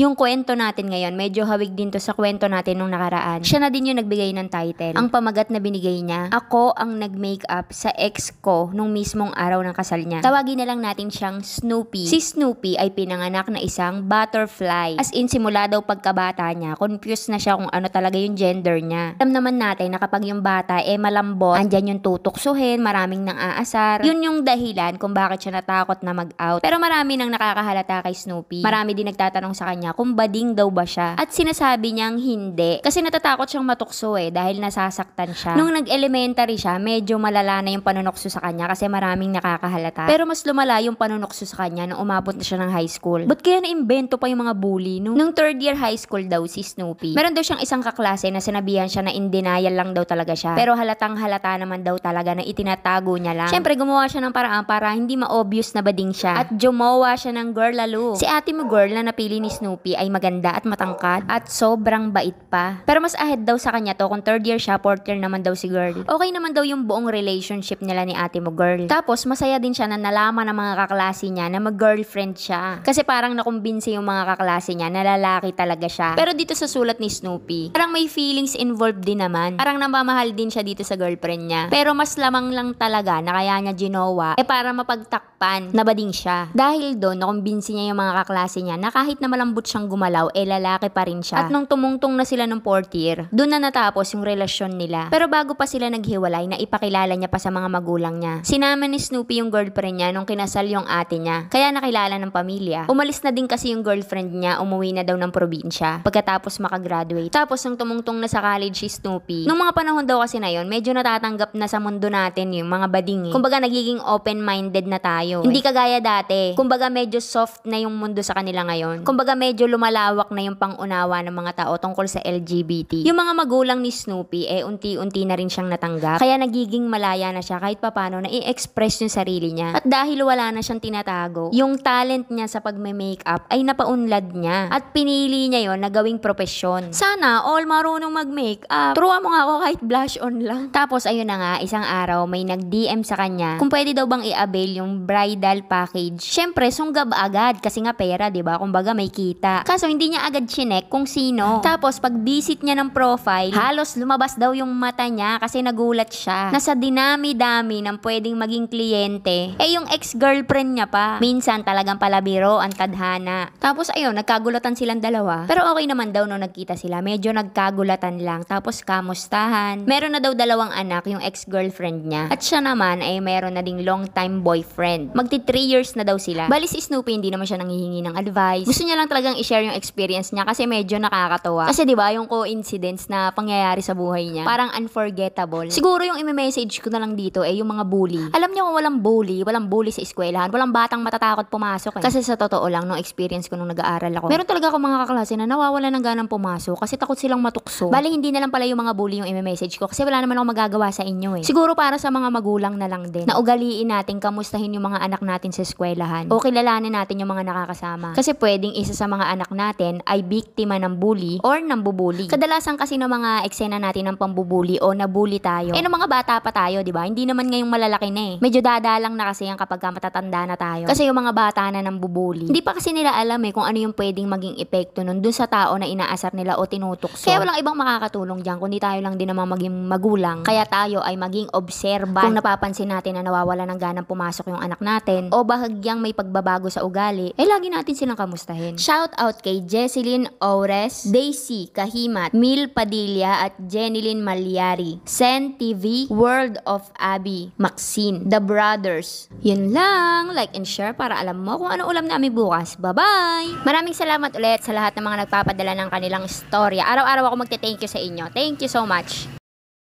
yung kwento natin ngayon, medyo hawig din to sa kwento natin nung nakaraan. Siya na din yung nagbigay ng title. Ang pamagat na binigay niya, ako ang nag-makeup sa ex ko nung mismong araw ng kasal niya. Tawagin na lang natin siyang Snoopy. Si Snoopy ay pinanganak na isang butterfly. As in, simula daw pagkabata niya, confused na siya kung ano talaga yung gender niya. Alam naman natin na kapag yung bata eh malambot, andyan yung tutuksuhin, maraming nang aasar. Yun yung dahilan kung bakit siya natakot na mag-out. Pero marami nang nakakahalata kay Snoopy. Marami din nagtatanong sa kanya, niya kung bading daw ba siya. At sinasabi niyang hindi. Kasi natatakot siyang matukso eh dahil nasasaktan siya. Nung nag-elementary siya, medyo malala na yung panunokso sa kanya kasi maraming nakakahalata. Pero mas lumala yung panunokso sa kanya nung umabot na siya ng high school. But kaya na-invento pa yung mga bully? No? Nung third year high school daw si Snoopy, meron daw siyang isang kaklase na sinabihan siya na in denial lang daw talaga siya. Pero halatang halata naman daw talaga na itinatago niya lang. Siyempre, gumawa siya ng paraan para hindi ma-obvious na bading siya. At jumawa siya ng girl lalo. Si ate mo girl na napili ni Snoopy Sophie ay maganda at matangkad at sobrang bait pa. Pero mas ahead daw sa kanya to kung third year siya, fourth year naman daw si girl. Okay naman daw yung buong relationship nila ni ate mo girl. Tapos masaya din siya na nalaman ng mga kaklase niya na mag-girlfriend siya. Kasi parang nakumbinsi yung mga kaklase niya na lalaki talaga siya. Pero dito sa sulat ni Snoopy, parang may feelings involved din naman. Parang namamahal din siya dito sa girlfriend niya. Pero mas lamang lang talaga na kaya niya ginawa eh para mapagtakpan na bading siya. Dahil doon, nakumbinsi niya yung mga kaklase niya na kahit na malambot nag siyang gumalaw, eh lalaki pa rin siya. At nung tumungtong na sila ng fourth year, doon na natapos yung relasyon nila. Pero bago pa sila naghiwalay, na ipakilala niya pa sa mga magulang niya. Sinama ni Snoopy yung girlfriend niya nung kinasal yung ate niya. Kaya nakilala ng pamilya. Umalis na din kasi yung girlfriend niya, umuwi na daw ng probinsya pagkatapos makagraduate. Tapos nung tumungtong na sa college si Snoopy, nung mga panahon daw kasi na yon, medyo natatanggap na sa mundo natin yung mga bading eh. Kumbaga nagiging open-minded na tayo. Eh. Hindi kagaya dati. Kumbaga medyo soft na yung mundo sa kanila ngayon. Kumbaga medyo medyo lumalawak na yung pangunawa ng mga tao tungkol sa LGBT. Yung mga magulang ni Snoopy, eh unti-unti na rin siyang natanggap. Kaya nagiging malaya na siya kahit papano na i-express yung sarili niya. At dahil wala na siyang tinatago, yung talent niya sa pagme-makeup ay napaunlad niya. At pinili niya yon na gawing profesyon. Sana all marunong mag-makeup. Turuan mo nga ako kahit blush on lang. Tapos ayun na nga, isang araw may nag-DM sa kanya kung pwede daw bang i-avail yung bridal package. Syempre, sunggab agad kasi nga pera, 'di ba? Kumbaga may kit nakita. Kaso hindi niya agad chinek kung sino. Oh. Tapos pag visit niya ng profile, halos lumabas daw yung mata niya kasi nagulat siya. Nasa dinami-dami ng pwedeng maging kliyente. Eh yung ex-girlfriend niya pa. Minsan talagang palabiro ang tadhana. Tapos ayun, nagkagulatan silang dalawa. Pero okay naman daw nung nagkita sila. Medyo nagkagulatan lang. Tapos kamustahan. Meron na daw dalawang anak yung ex-girlfriend niya. At siya naman ay eh, meron na ding long time boyfriend. Magti 3 years na daw sila. Bali si Snoopy hindi naman siya nangihingi ng advice. Gusto niya lang talaga talagang i-share yung experience niya kasi medyo nakakatawa. Kasi 'di ba yung coincidence na pangyayari sa buhay niya, parang unforgettable. Siguro yung i-message ko na lang dito eh yung mga bully. Alam niyo kung walang bully, walang bully sa eskwelahan, walang batang matatakot pumasok eh. Kasi sa totoo lang nung experience ko nung nag-aaral ako, meron talaga akong mga kaklase na nawawala ng ganang pumasok kasi takot silang matukso. Bali hindi na lang pala yung mga bully yung i-message ko kasi wala naman akong magagawa sa inyo eh. Siguro para sa mga magulang na lang din na ugaliin natin kamustahin yung mga anak natin sa eskwelahan o kilalanin natin yung mga nakakasama. Kasi pwedeng isa sa mga mga anak natin ay biktima ng bully or ng bubuli. Kadalasan kasi ng mga eksena natin ng pambubuli o nabully tayo, eh no, mga bata pa tayo, di ba? Hindi naman ngayong malalaki na eh. Medyo dadalang na kasi yan kapag matatanda na tayo. Kasi yung mga bata na nang bubuli, hindi pa kasi nila alam eh kung ano yung pwedeng maging epekto nun dun sa tao na inaasar nila o tinutukso. Kaya walang ibang makakatulong dyan, kundi tayo lang din naman maging magulang. Kaya tayo ay maging observant. Kung napapansin natin na nawawala ng ganang pumasok yung anak natin o bahagyang may pagbabago sa ugali, eh lagi natin silang kamustahin. Shout Shoutout out kay Jesseline Ores, Daisy Kahimat, Mil Padilla at Jenilyn Malyari. Sen TV, World of Abby, Maxine, The Brothers. Yun lang, like and share para alam mo kung ano ulam namin bukas. Bye-bye! Maraming salamat ulit sa lahat ng mga nagpapadala ng kanilang storya. Araw-araw ako magte-thank you sa inyo. Thank you so much!